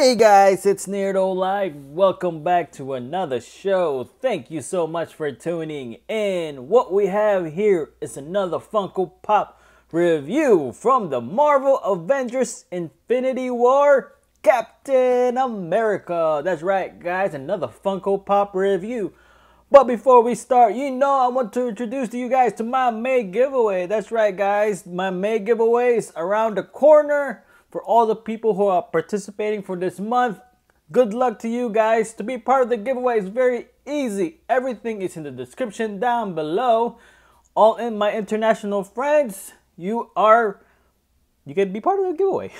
Hey guys, it's Nerdo Live. Welcome back to another show. Thank you so much for tuning in. What we have here is another Funko Pop review from the Marvel Avengers Infinity War Captain America. That's right, guys, another Funko Pop review. But before we start, you know I want to introduce to you guys to my May giveaway. That's right, guys, my May giveaways around the corner for all the people who are participating for this month. Good luck to you guys. To be part of the giveaway is very easy. Everything is in the description down below. All in my international friends, you are you can be part of the giveaway.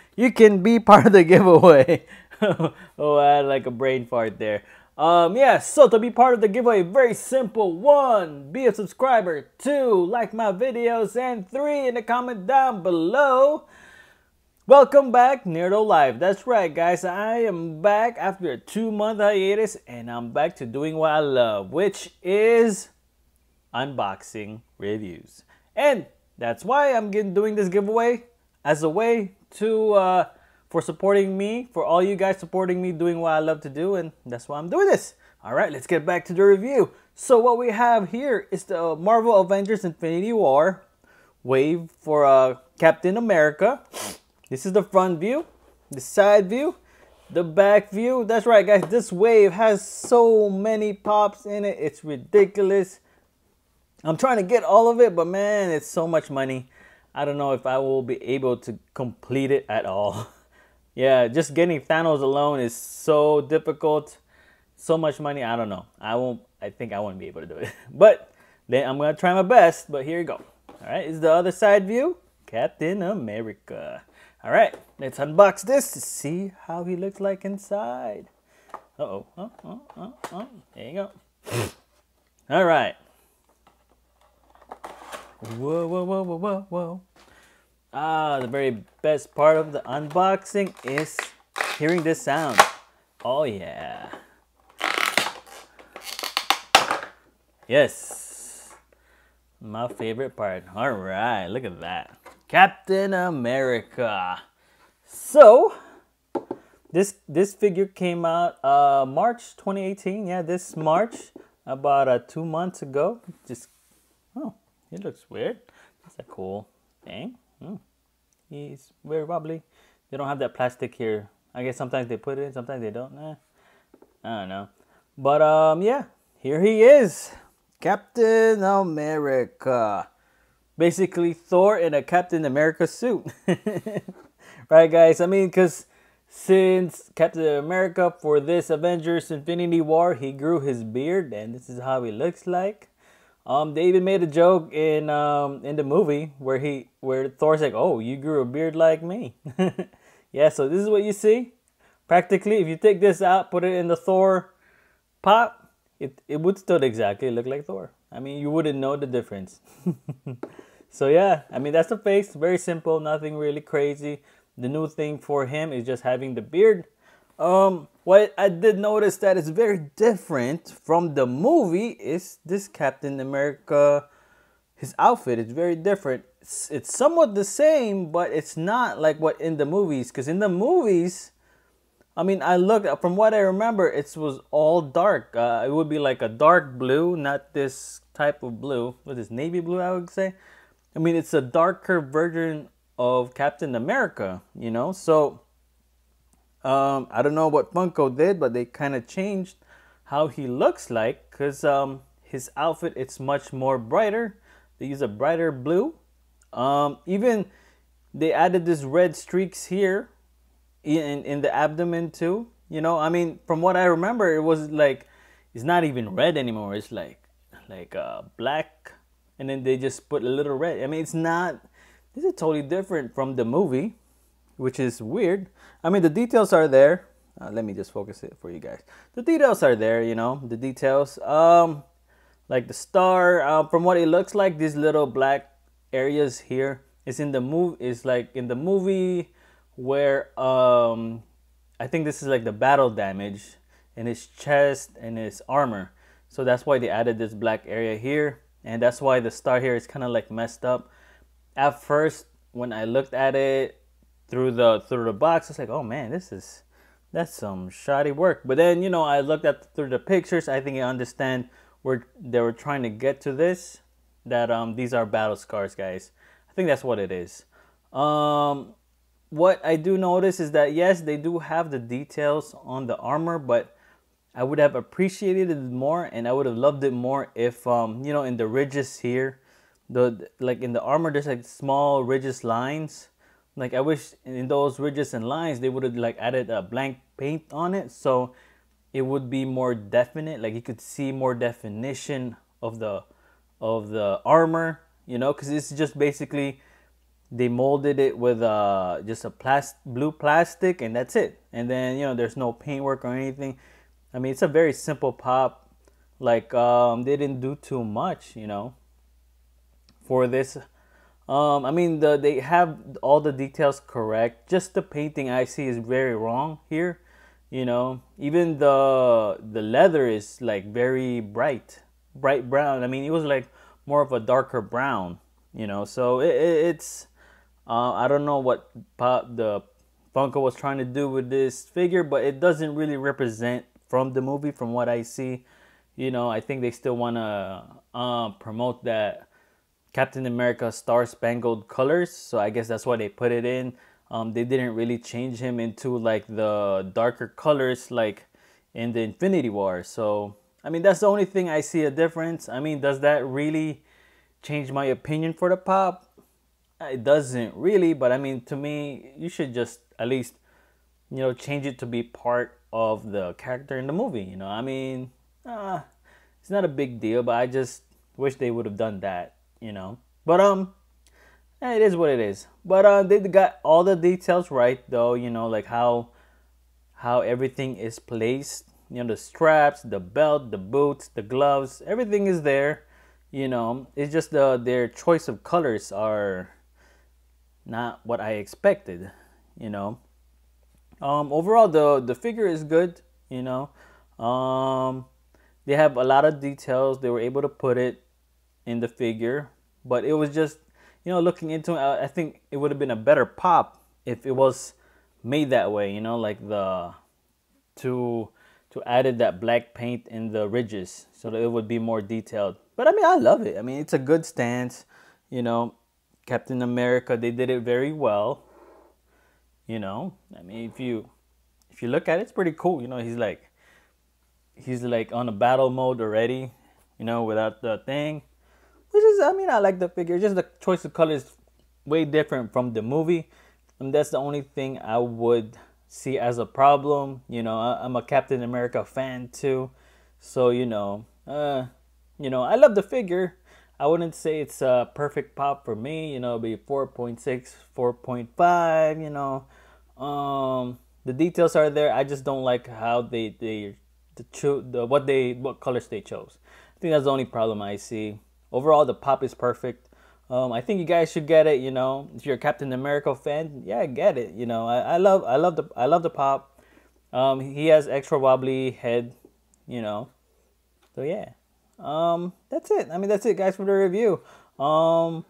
you can be part of the giveaway. oh, I had like a brain fart there. Um, yeah, so to be part of the giveaway, very simple. One, be a subscriber. Two, like my videos. And three, in the comment down below. Welcome back, Nerdo Live. That's right, guys. I am back after a two-month hiatus, and I'm back to doing what I love, which is unboxing reviews. And that's why I'm getting, doing this giveaway as a way to uh, for supporting me, for all you guys supporting me doing what I love to do, and that's why I'm doing this. All right, let's get back to the review. So what we have here is the Marvel Avengers Infinity War wave for uh, Captain America. This is the front view, the side view, the back view. That's right, guys. This wave has so many pops in it. It's ridiculous. I'm trying to get all of it, but man, it's so much money. I don't know if I will be able to complete it at all. yeah, just getting Thanos alone is so difficult. So much money. I don't know. I won't. I think I won't be able to do it. but then I'm gonna try my best. But here you go. All right, is the other side view. Captain America. All right, let's unbox this to see how he looks like inside. Uh-oh. Oh, oh, oh, oh. There you go. All right. Whoa, whoa, whoa, whoa, whoa, whoa. Ah, the very best part of the unboxing is hearing this sound. Oh, yeah. Yes. My favorite part. All right, look at that. Captain America. So, this this figure came out uh, March 2018. Yeah, this March, about uh, two months ago. Just, oh, he looks weird. That's a cool thing. Mm. He's very wobbly. They don't have that plastic here. I guess sometimes they put it in, sometimes they don't. Nah, eh, I don't know. But um, yeah, here he is. Captain America basically Thor in a Captain America suit. right, guys? I mean, because since Captain America for this Avengers Infinity War, he grew his beard, and this is how he looks like. Um, they even made a joke in um, in the movie where he where Thor's like, "Oh, you grew a beard like me." yeah, so this is what you see. Practically, if you take this out, put it in the Thor pot, it it would still exactly look like Thor. I mean, you wouldn't know the difference. so yeah, I mean, that's the face. Very simple, nothing really crazy. The new thing for him is just having the beard. Um, what I did notice that is very different from the movie is this Captain America. His outfit is very different. It's, it's somewhat the same, but it's not like what in the movies. Because in the movies, I mean, I looked from what I remember, it was all dark. Uh, it would be like a dark blue, not this type of blue. What is navy blue? I would say. I mean, it's a darker version of Captain America. You know, so um, I don't know what Funko did, but they kind of changed how he looks like because um, his outfit it's much more brighter. They use a brighter blue. Um, even they added these red streaks here in in the abdomen too. You know, I mean, from what I remember, it was like it's not even red anymore. It's like like uh, black, and then they just put a little red. I mean, it's not. This is totally different from the movie, which is weird. I mean, the details are there. Uh, let me just focus it for you guys. The details are there. You know, the details. Um, like the star. Uh, from what it looks like, these little black areas here is in the move. Is like in the movie where um, I think this is like the battle damage in his chest and his armor. So that's why they added this black area here. And that's why the star here is kind of like messed up. At first, when I looked at it through the through the box, it's like, oh man, this is that's some shoddy work. But then, you know, I looked at through the pictures, I think I understand where they were trying to get to this. That um these are battle scars, guys. I think that's what it is. Um what I do notice is that yes, they do have the details on the armor, but I would have appreciated it more and I would have loved it more if um, you know in the ridges here, the like in the armor there's like small ridges lines. Like I wish in those ridges and lines they would have like added a blank paint on it so it would be more definite. Like you could see more definition of the of the armor, you know, because it's just basically they molded it with uh, just a plastic blue plastic and that's it and then you know there's no paintwork or anything i mean it's a very simple pop like um, they didn't do too much you know for this um, i mean the, they have all the details correct just the painting i see is very wrong here you know even the the leather is like very bright bright brown i mean it was like more of a darker brown you know so it, it, it's uh, I don't know what Pop, the Funko was trying to do with this figure, but it doesn't really represent from the movie, from what I see. You know, I think they still want to uh, promote that Captain America Star Spangled colors, so I guess that's why they put it in. Um, they didn't really change him into like the darker colors like in the Infinity War. So, I mean, that's the only thing I see a difference. I mean, does that really change my opinion for the pop? Uh, it doesn't really, but I mean, to me, you should just at least, you know, change it to be part of the character in the movie. You know, I mean, uh, it's not a big deal, but I just wish they would have done that. You know, but um, eh, it is what it is. But uh, they got all the details right though. You know, like how how everything is placed. You know, the straps, the belt, the boots, the gloves, everything is there. You know, it's just the uh, their choice of colors are not what I expected, you know. Um, overall, the the figure is good, you know. Um, they have a lot of details. They were able to put it in the figure, but it was just, you know, looking into it, I, I think it would have been a better pop if it was made that way, you know, like the to to added that black paint in the ridges so that it would be more detailed. But I mean, I love it. I mean, it's a good stance, you know. Captain America, they did it very well. You know, I mean, if you if you look at it, it's pretty cool. You know, he's like he's like on a battle mode already. You know, without the thing, which is I mean, I like the figure. Just the choice of colors way different from the movie, and that's the only thing I would see as a problem. You know, I'm a Captain America fan too, so you know, uh, you know, I love the figure I wouldn't say it's a perfect pop for me. You know, be 4.6, 4.5. You know, um, the details are there. I just don't like how they they the cho- the, what they what colors they chose. I think that's the only problem I see. Overall, the pop is perfect. Um, I think you guys should get it. You know, if you're a Captain America fan, yeah, get it. You know, I, I love I love the I love the pop. Um, he has extra wobbly head, you know. So yeah. Um, that's it. I mean, that's it, guys, for the review. Um,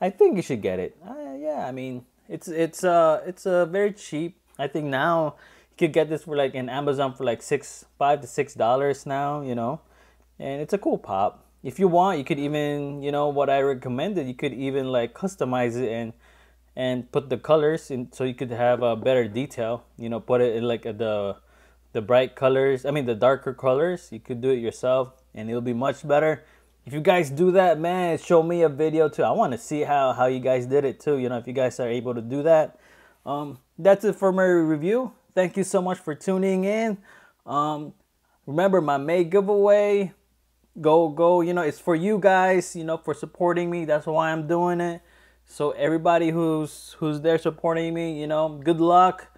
I think you should get it. Uh, yeah, I mean, it's it's uh it's a uh, very cheap. I think now you could get this for like in Amazon for like six five to six dollars now. You know, and it's a cool pop. If you want, you could even you know what I recommended. You could even like customize it and and put the colors in so you could have a better detail. You know, put it in like the the bright colors. I mean the darker colors. You could do it yourself and it'll be much better. If you guys do that, man, show me a video too. I want to see how, how you guys did it too. You know, if you guys are able to do that. Um, that's it for my review. Thank you so much for tuning in. Um, remember my May giveaway. Go, go. You know, it's for you guys, you know, for supporting me. That's why I'm doing it. So everybody who's who's there supporting me, you know, good luck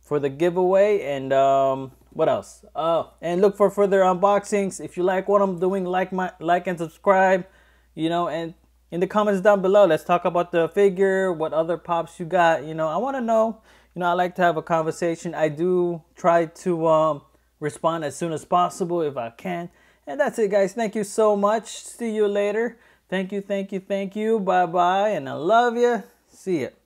for the giveaway and um what else? Oh, and look for further unboxings. If you like what I'm doing, like my like and subscribe. You know, and in the comments down below, let's talk about the figure, what other pops you got. You know, I want to know. You know, I like to have a conversation. I do try to um, respond as soon as possible if I can. And that's it, guys. Thank you so much. See you later. Thank you, thank you, thank you. Bye bye, and I love you. See ya.